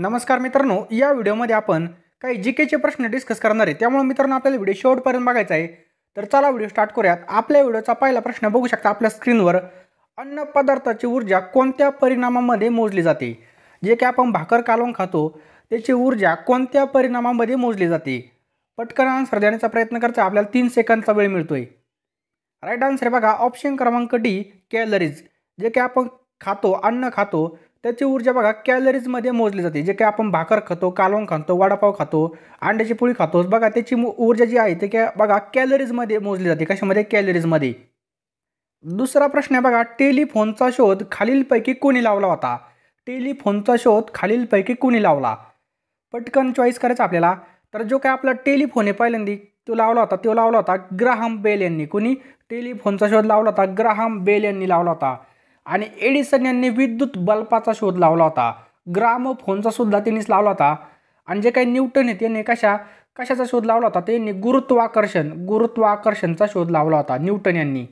नमस्कार मित्रांनो या व्हिडिओमध्ये आपण काही जी प्रश्न डिस्कस करणार आहे त्यामुळे मित्रांनो आपल्याला व्हिडिओ शेवटपर्यंत बघायचा आहे तर चला व्हिडिओ स्टार्ट करूयात आपल्या व्हिडिओचा पहिला प्रश्न बघू शकता आपल्या स्क्रीनवर अन्न पदार्थाची ऊर्जा कोणत्या परिणामामध्ये मोजली जाते जे काही आपण भाकर कालवून खातो त्याची ऊर्जा कोणत्या परिणामामध्ये मोजली जाते पटकन आन्सर देण्याचा प्रयत्न करता आपल्याला तीन सेकंदचा वेळ मिळतोय राईट आन्सर बघा ऑप्शन क्रमांक डी कॅलरीज जे काही आपण खातो अन्न खातो त्याची ऊर्जा बघा कॅलरीजमध्ये मोजली जाते जे काय आपण भाकर खातो कालवण खातो वडापाव खातो अंड्याची पोळी खातो बघा त्याची ऊर्जा जी आहे ते काय बघा कॅलरीजमध्ये मोजली जाते कशामध्ये कॅलरीजमध्ये दुसरा प्रश्न आहे बघा टेलिफोनचा शोध खालीलपैकी कोणी लावला होता टेलिफोनचा शोध खालीलपैकी कोणी लावला पटकन चॉईस करायचा आपल्याला तर जो काय आपला टेलिफोन आहे पहिल्यांदी तो लावला होता तो लावला होता ग्राहम बेल यांनी कोणी टेलिफोनचा शोध लावला होता ग्राहम बेल यांनी लावला होता आणि एडिसन यांनी विद्युत बल्पाचा शोध लावला होता फोनचा सुद्धा त्यांनीच लावला होता आणि जे काही न्यूटन आहेत त्यांनी कशा कशाचा शोध लावला होता त्यांनी गुरुत्वाकर्षण गुरुत्वाकर्षणचा शोध लावला होता न्यूटन यांनी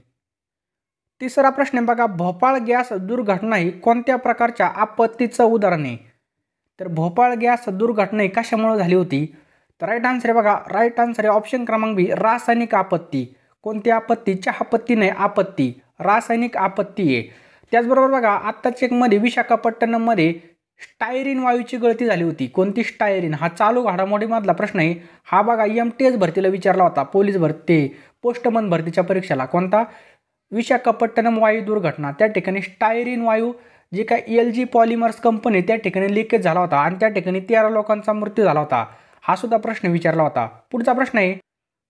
तिसरा प्रश्न आहे बघा भोपाळ गॅस दुर्घटना ही कोणत्या प्रकारच्या आपत्तीचं उदाहरण आहे तर भोपाळ गॅस दुर्घटना ही कशामुळे झाली होती तर राईट आन्सर आहे बघा राईट आन्सर आहे ऑप्शन क्रमांक बी रासायनिक आपत्ती कोणती आपत्ती चहापत्ती नाही आपत्ती रासायनिक आपत्ती आहे त्याचबरोबर बघा आत्ता चेकमध्ये विशाखापट्टणममध्ये स्टायरीन वायूची गळती झाली होती कोणती स्टायरीन हा चालू घडामोडीमधला प्रश्न आहे हा बघा एम टी एस भरतीला विचारला होता पोलीस भरती पोस्टमन भरतीच्या परीक्षेला कोणता विशाखापट्टणम वायू दुर्घटना त्या ठिकाणी स्टायरीन वायू जी काय एल जी पॉलिमर्स कंपनी त्या ठिकाणी लिकेज झाला होता आणि त्या ठिकाणी तेरा लोकांचा मृत्यू झाला होता हा सुद्धा प्रश्न विचारला होता पुढचा प्रश्न आहे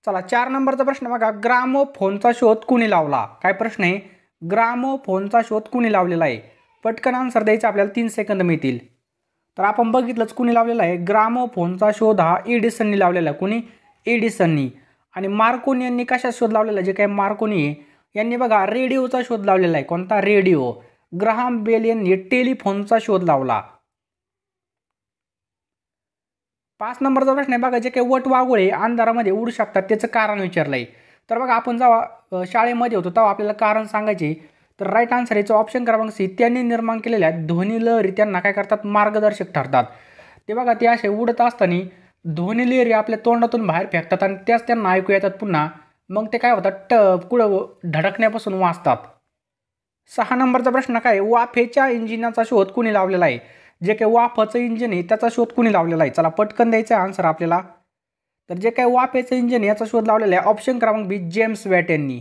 चला चार नंबरचा प्रश्न बघा ग्रामोफोनचा शोध कुणी लावला काय प्रश्न आहे ग्रामोफोनचा शोध कुणी लावलेला आहे पटकन आन्सर द्यायचा आपल्याला तीन सेकंद मिळतील तर आपण बघितलंच कुणी लावलेला आहे ग्रामोफोनचा शोध हा एडिसननी लावलेला कुणी एडिसननी आणि मार्कोनी यांनी कशा शोध लावलेला जे काही मार्कोनी यांनी बघा रेडिओचा शोध लावलेला आहे कोणता रेडिओ ग्राहम बेल यांनी टेलिफोनचा शोध लावला पाच नंबरचा प्रश्न आहे बघा जे काही वट अंधारामध्ये उडू शकतात त्याचं कारण विचारलं आहे तर बघा आपण जेव्हा शाळेमध्ये होतो तेव्हा आपल्याला कारण सांगायचे तर राईट आन्सर याचा ऑप्शन क्रमांक सी त्यांनी निर्माण केलेल्या ध्वनी लहरी त्यांना काय करतात मार्गदर्शक ठरतात ते बघा ते असे उडत असताना ध्वनी लहरी आपल्या तोंडातून बाहेर फेकतात आणि त्याच त्यांना ऐकू येतात पुन्हा मग ते काय होतात टप कुळ धडकण्यापासून वाचतात सहा नंबरचा प्रश्न काय वाफेच्या इंजिनाचा शोध कुणी लावलेला आहे जे काही वाफाचं इंजिन आहे त्याचा शोध कुणी लावलेला आहे चला पटकन द्यायचा आन्सर आपल्याला तर जे काय वाफेचं इंजिन याचा शोध लावलेला आहे ऑप्शन क्रमांक बी जेम्स वॅट यांनी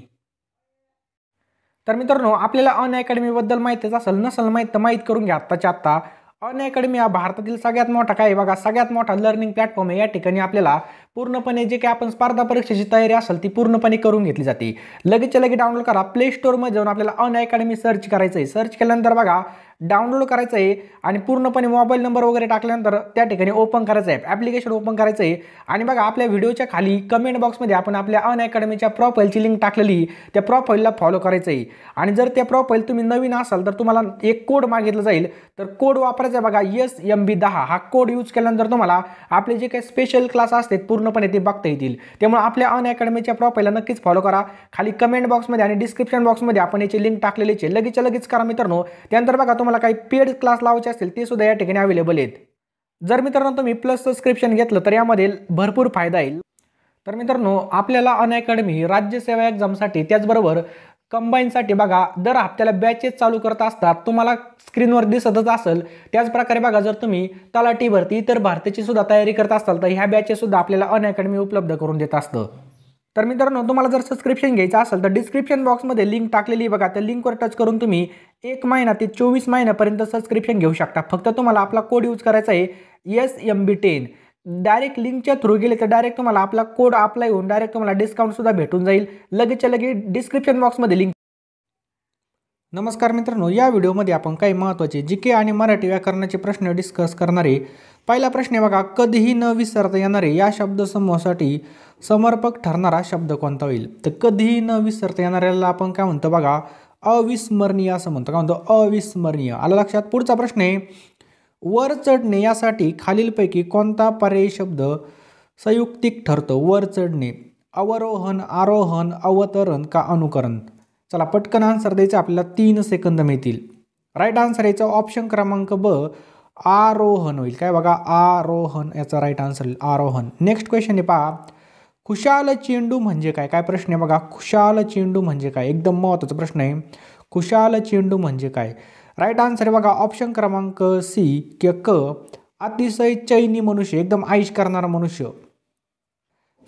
तर मित्रांनो आपल्याला अन अकॅडमीबद्दल माहितीच असेल नसेल माहीत तर माहीत करून घ्या आत्ताच्या आत्ता अन अकॅडमी हा भारतातील सगळ्यात मोठा काय बघा सगळ्यात मोठा लर्निंग प्लॅटफॉर्म आहे या ठिकाणी आपल्याला पूर्णपणे जे काही आपण स्पर्धा परीक्षेची तयारी असेल ती पूर्णपणे करून घेतली जाते लगेच लगेच डाउनलोड करा प्ले स्टोरमध्ये जाऊन आपल्याला अन अकॅडमी सर्च करायचं आहे सर्च केल्यानंतर बघा डाउनलोड करायचं आहे आणि पूर्णपणे मोबाईल नंबर वगैरे टाकल्यानंतर त्या ठिकाणी ओपन करायचं आहे ॲप्लिकेशन ओपन करायचं आहे आणि बघा आपल्या व्हिडिओच्या खाली कमेंट बॉक्समध्ये आपण आपल्या अन अकॅडमीच्या प्रोफाईलची लिंक टाकलेली त्या प्रोफाईलला फॉलो करायचं आहे आणि जर त्या प्रोफाईल तुम्ही नवीन असाल तर तुम्हाला एक कोड मागितलं जाईल तर कोड वापरायचा बघा येस एम बी दहा हा कोड यूज केल्यानंतर तुम्हाला आपले जे काही स्पेशल क्लास असतात पूर्णपणे ते बघता येतील त्यामुळे आपल्या अन अकॅडमीच्या नक्कीच फॉलो करा खाली कमेंट बॉक्समध्ये आणि डिस्क्रिप्शन बॉक्समध्ये आपण याची लिंक आहे लगेच लगेच करा मित्रांनो त्यानंतर बघा तुम्हाला तुम्हाला काही पेड क्लास लावायचे असतील ते सुद्धा या ठिकाणी अवेलेबल आहेत जर मित्रांनो तुम्ही प्लस सबस्क्रिप्शन घेतलं तर यामध्ये भरपूर फायदा येईल तर मित्रांनो आपल्याला अन अकॅडमी राज्यसेवा एक्झामसाठी त्याचबरोबर कंबाईनसाठी बघा दर हप्त्याला बॅचेस चालू करत असतात तुम्हाला स्क्रीनवर दिसतच असेल त्याचप्रकारे बघा जर तुम्ही तलाठी भरती इतर भारतीची सुद्धा तयारी करत असाल तर ह्या बॅचेससुद्धा आपल्याला अन अकॅडमी उपलब्ध करून देत असतं तर मित्रांनो तुम्हाला जर सबस्क्रिप्शन घ्यायचं असेल तर डिस्क्रिप्शन बॉक्समध्ये लिंक टाकलेली बघा त्या लिंकवर टच करून तुम्ही एक महिना ते चोवीस महिन्यापर्यंत सबस्क्रिप्शन घेऊ शकता फक्त तुम्हाला आपला कोड यूज करायचा आहे S M B ten direct लिंकच्या थ्रू गेले तर डायरेक्ट तुम्हाला आपला कोड अप्लाय होऊन डायरेक्ट तुम्हाला डिस्काउंटसुद्धा भेटून जाईल लगेचच्या लगेच डिस्क्रिप्शन बॉक्समध्ये लिंक नमस्कार मित्रांनो या व्हिडिओमध्ये आपण काही महत्त्वाचे जी के आणि मराठी व्याकरणाचे प्रश्न डिस्कस करणारे पहिला प्रश्न आहे बघा कधीही न विसरता येणारे या शब्दसमूहासाठी समर्पक ठरणारा शब्द कोणता होईल तर कधीही न विसरता येणाऱ्याला आपण काय म्हणतो बघा अविस्मरणीय असं म्हणतो काय म्हणतो अविस्मरणीय आलं लक्षात पुढचा प्रश्न आहे वर चढणे यासाठी खालीलपैकी कोणता पर्यायी शब्द संयुक्तिक ठरतो वर चढणे अवरोहन आरोहण अवतरण का अनुकरण चला पटकन आन्सर द्यायचा आपल्याला तीन सेकंद मिळतील राईट आन्सर याचा ऑप्शन क्रमांक ब आरोहन होईल काय बघा आरोहन याचा राईट आन्सर होईल आरोहन नेक्स्ट क्वेश्चन आहे पहा खुशाल चेंडू म्हणजे काय काय प्रश्न आहे बघा खुशाल चेंडू म्हणजे काय एकदम महत्त्वाचा प्रश्न आहे खुशाल चेंडू म्हणजे काय राईट आन्सर आहे बघा ऑप्शन क्रमांक सी किंवा क अतिशय चैनी मनुष्य एकदम आईश करणारा मनुष्य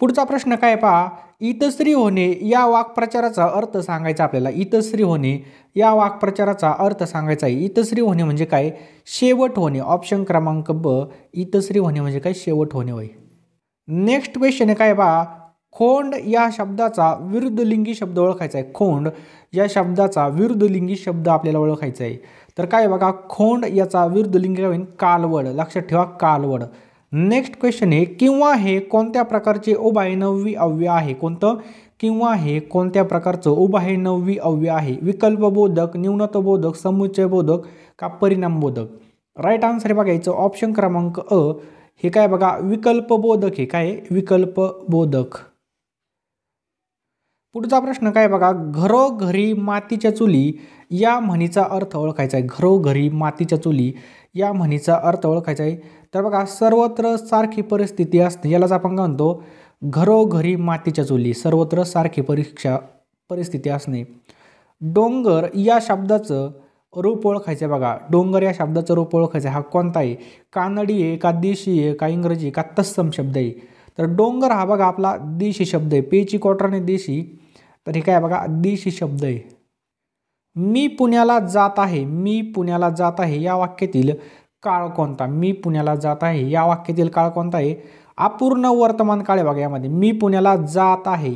पुढचा प्रश्न काय पहा इतश्री होणे या वाक्प्रचाराचा अर्थ सांगायचा आपल्याला इतश्री होणे या वाक्प्रचाराचा अर्थ सांगायचा आहे इतश्री होणे म्हणजे काय शेवट होणे ऑप्शन क्रमांक ब इतश्री होणे म्हणजे काय शेवट होणे होय नेक्स्ट क्वेश्चन आहे काय पहा खोंड या शब्दाचा विरुद्ध लिंगी शब्द ओळखायचा आहे खोंड या शब्दाचा विरुद्ध लिंगी शब्द आपल्याला ओळखायचा आहे तर काय बघा खोंड याचा विरुद्ध लिंगी होईन कालवड लक्षात ठेवा कालवड नेक्स्ट क्वेश्चन आहे किंवा हे कोणत्या प्रकारचे उभाय नववी अव्य आहे कोणतं किंवा हे कोणत्या प्रकारचं हे नववी अव्य आहे विकल्पबोधक न्यूनतबोधक समुच्चयबोधक का परिणामबोधक राईट आन्सर हे बघायचं ऑप्शन क्रमांक अ हे काय बघा विकल्पबोधक हे काय विकल्पबोधक पुढचा प्रश्न काय बघा घरोघरी मातीच्या चुली या म्हणीचा अर्थ ओळखायचा आहे घरोघरी मातीच्या चुली या म्हणीचा अर्थ ओळखायचा आहे तर बघा सर्वत्र सारखी परिस्थिती असते यालाच आपण काय म्हणतो घरोघरी मातीच्या चुली सर्वत्र सारखी परीक्षा परिस्थिती असणे डोंगर या शब्दाचं रूप ओळखायचं बघा डोंगर या शब्दाचं रूप ओळखायचं हा कोणता आहे कानडी आहे का देशी आहे का इंग्रजी का तत्सम शब्द आहे तर डोंगर हा बघा आपला देशी शब्द आहे पेची आणि देशी तर हे काय बघा देशी शब्द आहे मी पुण्याला जात आहे मी पुण्याला जात आहे या वाक्यातील काळ कोणता मी पुण्याला जात आहे या वाक्यातील काळ कोणता आहे अपूर्ण वर्तमान काळ बघा यामध्ये मी पुण्याला जात आहे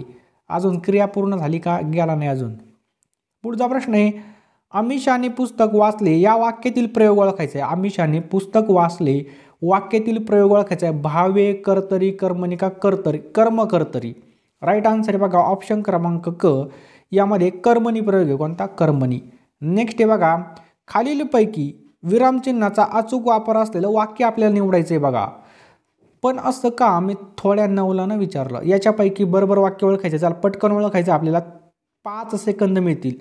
अजून क्रिया पूर्ण झाली का गेला नाही अजून पुढचा प्रश्न आहे अमिषाने पुस्तक वाचले या वाक्यातील प्रयोग ओळखायचा आहे अमिषाने पुस्तक वाचले वाक्यातील प्रयोग ओळखायचा आहे भावे कर्तरी कर्मनिका कर्तरी कर्म कर्तरी राईट आन्सर आहे बघा ऑप्शन क्रमांक क यामध्ये कर्मणी प्रयोग आहे कोणता कर्मणी नेक्स्ट आहे बघा खालीलपैकी विरामचिन्हाचा अचूक वापर असलेलं वाक्य आपल्याला निवडायचं आहे बघा पण असं का मी थोड्या नवलानं विचारलं याच्यापैकी बरोबर वाक्य ओळखायचं चाल पटकन ओळखायचं आपल्याला पाच सेकंद मिळतील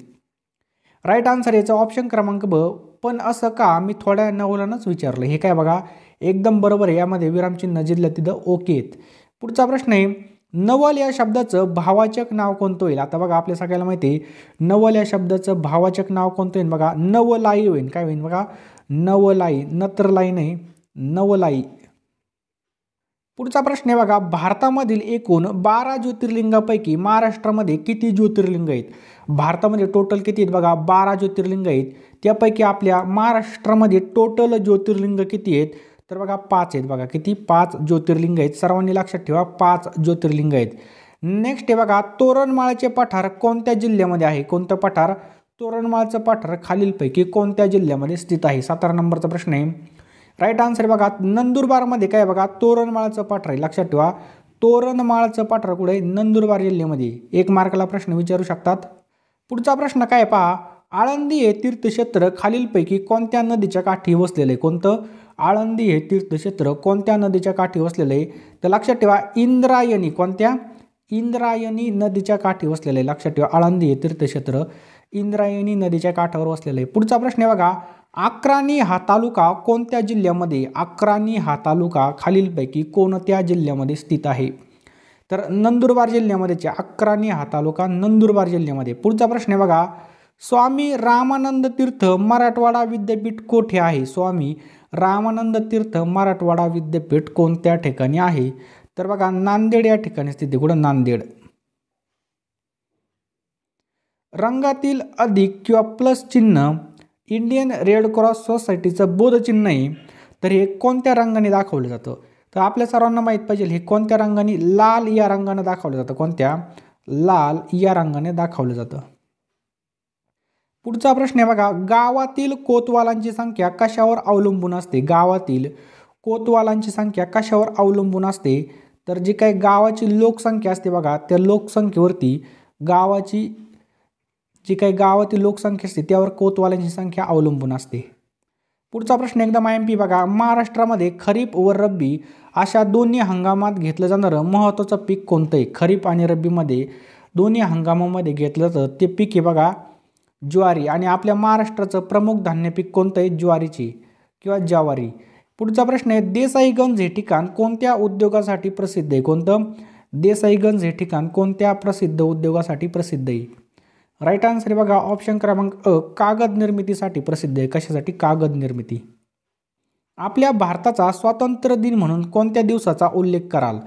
राईट आन्सर याचा ऑप्शन क्रमांक ब पण असं का मी थोड्या नवलानंच विचारलं हे काय बघा एकदम बरोबर आहे यामध्ये विरामचिन्ह जिल्ह्यात तिथं ओके पुढचा प्रश्न आहे नवल या शब्दाचं भावाचक नाव कोणतं होईल आता बघा आपल्या सगळ्याला माहिती आहे नवल या शब्दाचं भावाचक नाव कोणतं येईल बघा नवलाई होईल काय होईल बघा नवलाई नत्रलाई नाही नवलाई पुढचा प्रश्न आहे बघा भारतामधील एकूण बारा ज्योतिर्लिंगापैकी महाराष्ट्रामध्ये किती ज्योतिर्लिंग आहेत भारतामध्ये टोटल किती आहेत बघा बारा ज्योतिर्लिंग आहेत त्यापैकी आपल्या महाराष्ट्रामध्ये टोटल ज्योतिर्लिंग किती आहेत तर बघा पाच आहेत बघा किती पाच ज्योतिर्लिंग आहेत सर्वांनी लक्षात ठेवा पाच ज्योतिर्लिंग आहेत नेक्स्ट आहे बघा तोरणमाळाचे पठार कोणत्या जिल्ह्यामध्ये आहे कोणतं पठार तोरणमाळचं पाठर खालीलपैकी कोणत्या जिल्ह्यामध्ये स्थित आहे सतरा नंबरचा प्रश्न आहे राईट आन्सर बघा नंदुरबारमध्ये काय बघा तोरणमाळचं पाठर आहे लक्षात ठेवा तोरणमाळचं पाठर कुठे नंदुरबार जिल्ह्यामध्ये एक मार्कला प्रश्न विचारू शकतात पुढचा प्रश्न काय पहा आळंदी हे तीर्थक्षेत्र खालीलपैकी कोणत्या नदीच्या काठी वसलेलं आहे कोणतं आळंदी हे तीर्थक्षेत्र कोणत्या नदीच्या काठी वसलेलं आहे तर लक्षात ठेवा इंद्रायणी कोणत्या इंद्रायणी नदीच्या काठी वसलेलं आहे लक्षात ठेवा आळंदी हे तीर्थक्षेत्र इंद्रायणी नदीच्या काठावर वसलेलं आहे पुढचा प्रश्न आहे बघा अक्राणी हा तालुका कोणत्या जिल्ह्यामध्ये अक्राणी हा तालुका खालीलपैकी कोणत्या जिल्ह्यामध्ये स्थित आहे तर नंदुरबार जिल्ह्यामध्येचे अक्राणी हा तालुका नंदुरबार जिल्ह्यामध्ये पुढचा प्रश्न आहे बघा स्वामी रामानंद तीर्थ मराठवाडा विद्यापीठ कोठे आहे स्वामी रामानंद तीर्थ मराठवाडा विद्यापीठ कोणत्या ठिकाणी आहे तर बघा नांदेड या ठिकाणी स्थित आहे कुठं नांदेड रंगातील अधिक किंवा प्लस चिन्ह इंडियन रेड क्रॉस सोसायटीचं आहे तर हे कोणत्या रंगाने दाखवलं जातं तर आपल्या सर्वांना माहीत पाहिजे हे कोणत्या रंगाने लाल या रंगाने दाखवलं जातं कोणत्या लाल या रंगाने दाखवलं जातं पुढचा प्रश्न आहे बघा गावातील कोतवालांची संख्या कशावर अवलंबून असते गावातील कोतवालांची संख्या कशावर अवलंबून असते तर जी काही गावाची लोकसंख्या असते बघा त्या लोकसंख्येवरती गावाची जी काही गावातील लोकसंख्या असते त्यावर कोतवाल्यांची संख्या अवलंबून असते पुढचा प्रश्न एकदम आय एम पी बघा महाराष्ट्रामध्ये खरीप व रब्बी अशा दोन्ही हंगामात घेतलं जाणारं महत्त्वाचं पीक कोणतं आहे खरीप आणि रब्बीमध्ये दोन्ही हंगामामध्ये घेतलं जातं ते पीक आहे बघा ज्वारी आणि आपल्या महाराष्ट्राचं प्रमुख धान्य पीक कोणतं आहे ज्वारीची किंवा ज्वारी पुढचा प्रश्न आहे देसाईगंज हे ठिकाण कोणत्या उद्योगासाठी प्रसिद्ध आहे कोणतं देसाईगंज हे ठिकाण कोणत्या प्रसिद्ध उद्योगासाठी प्रसिद्ध आहे राईट आन्सर आहे बघा ऑप्शन क्रमांक अ कागद निर्मितीसाठी प्रसिद्ध आहे कशासाठी कागद निर्मिती आपल्या भारताचा स्वातंत्र्य दिन म्हणून कोणत्या दिवसाचा उल्लेख कराल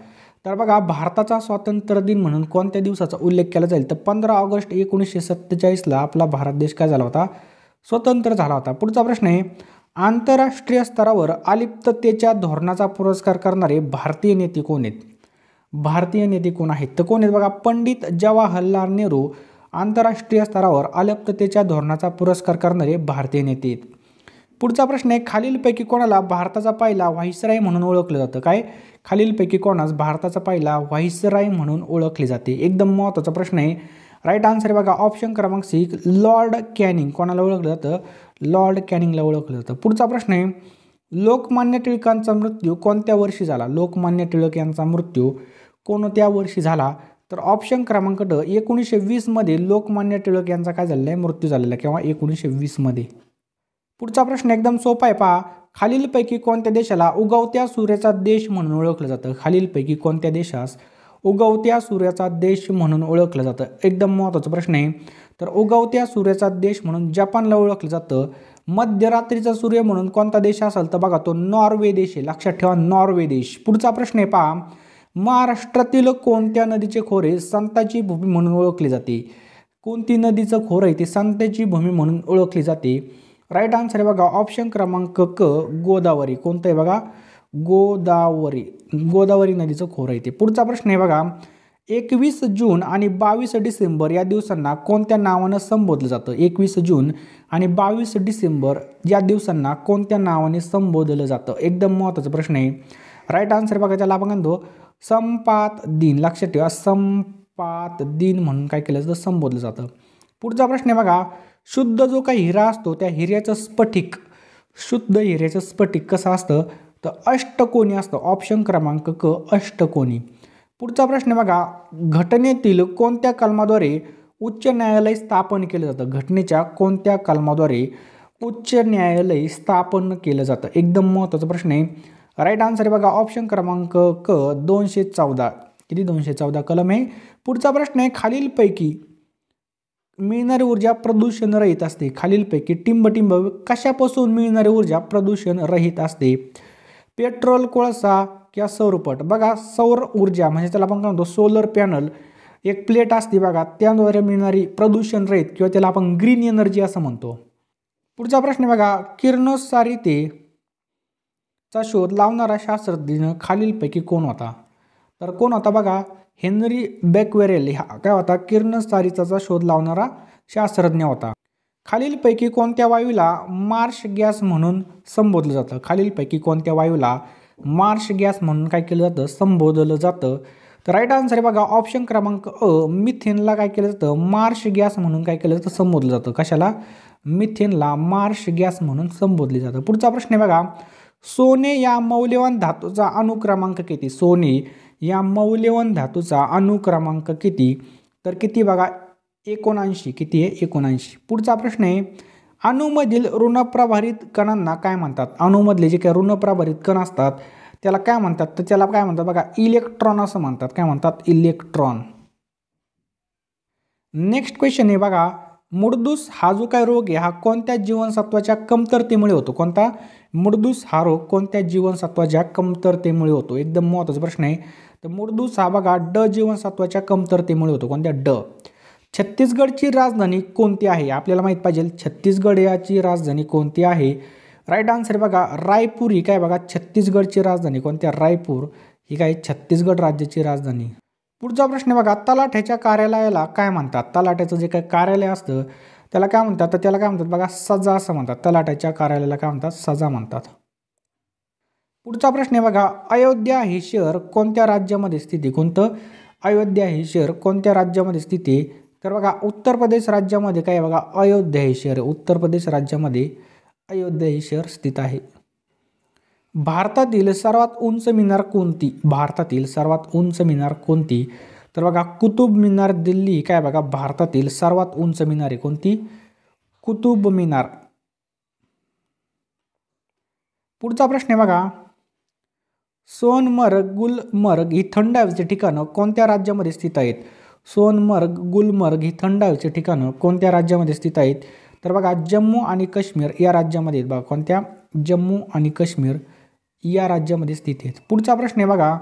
तर बघा भारताचा स्वातंत्र्य दिन म्हणून कोणत्या दिवसाचा उल्लेख केला जाईल तर पंधरा ऑगस्ट एकोणीसशे सत्तेचाळीसला आपला भारत देश काय झाला होता स्वतंत्र झाला होता पुढचा प्रश्न आहे आंतरराष्ट्रीय स्तरावर अलिप्ततेच्या धोरणाचा पुरस्कार करणारे भारतीय नेते कोण आहेत भारतीय नेते कोण आहेत तर कोण आहेत बघा पंडित जवाहरलाल नेहरू आंतरराष्ट्रीय स्तरावर अलप्ततेच्या धोरणाचा पुरस्कार करणारे भारतीय नेते पुढचा प्रश्न आहे खालीलपैकी कोणाला भारताचा पहिला व्हाईसराय म्हणून ओळखलं जातं काय खालीलपैकी कोणास भारताचा पहिला व्हाईसराय म्हणून ओळखले जाते एकदम महत्त्वाचा प्रश्न आहे राईट आन्सर बघा ऑप्शन क्रमांक सी लॉर्ड कॅनिंग कोणाला ओळखलं जातं लॉर्ड कॅनिंगला ओळखलं जातं पुढचा प्रश्न आहे लोकमान्य टिळकांचा मृत्यू कोणत्या वर्षी झाला लोकमान्य टिळक यांचा मृत्यू कोणत्या वर्षी झाला तर ऑप्शन क्रमांक ड एकोणीसशे वीसमध्ये लोकमान्य टिळक यांचा काय झालेला आहे मृत्यू झालेला आहे किंवा एकोणीसशे वीसमध्ये पुढचा प्रश्न एकदम सोपा आहे पहा खालीलपैकी कोणत्या देशाला उगवत्या सूर्याचा देश म्हणून ओळखलं जातं खालीलपैकी कोणत्या देशास उगवत्या सूर्याचा देश म्हणून ओळखलं जातं एकदम महत्त्वाचा प्रश्न आहे तर उगवत्या सूर्याचा देश म्हणून जपानला ओळखलं जातं मध्यरात्रीचा सूर्य म्हणून कोणता देश असेल तर बघा तो नॉर्वे देश आहे लक्षात ठेवा नॉर्वे देश पुढचा प्रश्न आहे पहा महाराष्ट्रातील कोणत्या नदीचे खोरे संताची भूमी म्हणून ओळखली जाते कोणती नदीचं खोर आहे ते संताची भूमी म्हणून ओळखली जाते राईट आन्सर आहे बघा ऑप्शन क्रमांक क गोदावरी कोणतं आहे बघा गोदावरी गोदावरी नदीचं खोर आहे ते पुढचा प्रश्न आहे बघा एकवीस जून आणि बावीस डिसेंबर या दिवसांना कोणत्या नावानं संबोधलं जातं एकवीस जून आणि बावीस डिसेंबर या दिवसांना कोणत्या नावाने संबोधलं जातं एकदम महत्त्वाचा प्रश्न आहे राईट आन्सर बघा त्याला आपण म्हणतो संपात दिन लक्षात ठेवा संपात दिन म्हणून काय केलं जातं संबोधलं जातं पुढचा प्रश्न आहे बघा शुद्ध जो काही हिरा असतो त्या हिऱ्याचं स्फटिक शुद्ध हिऱ्याचं स्फटिक कसं असतं तर अष्टकोणी असतं ऑप्शन क्रमांक क अष्टकोणी पुढचा प्रश्न बघा घटनेतील कोणत्या कलमाद्वारे उच्च न्यायालय स्थापन केलं जातं घटनेच्या कोणत्या कलमाद्वारे उच्च न्यायालय स्थापन केलं जातं एकदम महत्त्वाचा प्रश्न आहे राईट आन्सर बघा ऑप्शन क्रमांक क दोनशे चौदा किती दोनशे चौदा कलम आहे पुढचा प्रश्न आहे खालीलपैकी मिळणारी ऊर्जा प्रदूषण रहित असते खालीलपैकी टिंबटिंब कशापासून मिळणारी ऊर्जा प्रदूषण रहित असते पेट्रोल कोळसा किंवा सौरपट बघा सौर ऊर्जा म्हणजे त्याला आपण काय म्हणतो सोलर पॅनल एक प्लेट असते बघा त्याद्वारे मिळणारी प्रदूषण रहित किंवा त्याला आपण ग्रीन एनर्जी असं म्हणतो पुढचा प्रश्न बघा किरणोत्सारी ते चा शोध लावणारा शास्त्रज्ञ खालीलपैकी कोण होता तर कोण होता बघा हेनरी बेकवेरेल ह्या काय होता सारीचा शोध लावणारा शास्त्रज्ञ होता खालीलपैकी कोणत्या वायूला मार्श गॅस म्हणून संबोधलं जातं खालीलपैकी कोणत्या वायूला मार्श गॅस म्हणून काय केलं जातं संबोधलं जातं तर राईट आन्सर आहे बघा ऑप्शन क्रमांक अ मिथेनला काय केलं जातं मार्श गॅस म्हणून काय केलं जातं संबोधलं जातं कशाला मिथेनला मार्श गॅस म्हणून संबोधले जातं पुढचा प्रश्न आहे बघा सोने या मौल्यवान धातूचा अनुक्रमांक किती सोने या मौल्यवान धातूचा अनुक्रमांक किती तर किती बघा एकोणऐंशी किती आहे एकोणऐंशी पुढचा प्रश्न आहे अणूमधील ऋणप्रभारित कणांना काय म्हणतात अणूमधले जे काही ऋणप्रभारित कण असतात त्याला काय म्हणतात तर त्याला काय म्हणतात बघा इलेक्ट्रॉन असं म्हणतात काय म्हणतात इलेक्ट्रॉन नेक्स्ट क्वेश्चन आहे बघा मुडदूस हा जो काय रोग आहे हा कोणत्या जीवनसत्वाच्या कमतरतेमुळे होतो कोणता मुडदूस हा रोग कोणत्या जीवनसत्वाच्या कमतरतेमुळे होतो एकदम महत्त्वाचा प्रश्न आहे तर मुडदूस हा बघा ड जीवनसत्वाच्या कमतरतेमुळे होतो कोणत्या ड छत्तीसगडची राजधानी कोणती आहे आपल्याला माहीत पाहिजे छत्तीसगड याची राजधानी कोणती आहे राईट आन्सर बघा रायपूर ही काय बघा छत्तीसगडची राजधानी कोणत्या रायपूर ही काय छत्तीसगड राज्याची राजधानी पुढचा प्रश्न बघा तलाठ्याच्या कार्यालयाला काय म्हणतात तलाठ्याचं जे काही कार्यालय असतं त्याला काय म्हणतात तर त्याला काय म्हणतात बघा सजा असं म्हणतात तलाठ्याच्या कार्यालयाला काय म्हणतात सजा म्हणतात पुढचा प्रश्न आहे बघा अयोध्या हे शहर कोणत्या राज्यामध्ये स्थिती कोणतं अयोध्या हे शहर कोणत्या राज्यामध्ये स्थित आहे तर बघा उत्तर प्रदेश राज्यामध्ये काय बघा अयोध्या हे शहर उत्तर प्रदेश राज्यामध्ये अयोध्या हे शहर स्थित आहे भारतातील सर्वात उंच मिनार कोणती भारतातील सर्वात उंच मिनार कोणती तर बघा कुतुब मिनार दिल्ली काय बघा भारतातील सर्वात उंच मिनार आहे कोणती कुतुब मिनार पुढचा प्रश्न आहे बघा सोनमर्ग गुलमर्ग ही थंड हवेचे ठिकाणं कोणत्या राज्यामध्ये स्थित आहेत सोनमर्ग गुलमर्ग ही थंड हवेचे ठिकाणं कोणत्या राज्यामध्ये स्थित आहेत तर बघा जम्मू आणि काश्मीर या राज्यामध्ये आहेत बघा कोणत्या जम्मू आणि काश्मीर या राज्यामध्ये स्थित आहेत पुढचा प्रश्न आहे बघा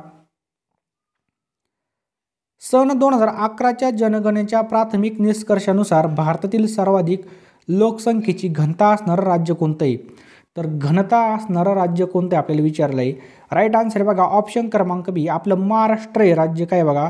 सन दोन हजार अकराच्या जनगणनेच्या प्राथमिक निष्कर्षानुसार भारतातील सर्वाधिक लोकसंख्येची घनता असणारं राज्य कोणतं आहे तर घनता असणारं राज्य कोणतं आपल्याला विचारलं आहे राईट आन्सर बघा ऑप्शन क्रमांक बी आपलं महाराष्ट्र हे राज्य काय बघा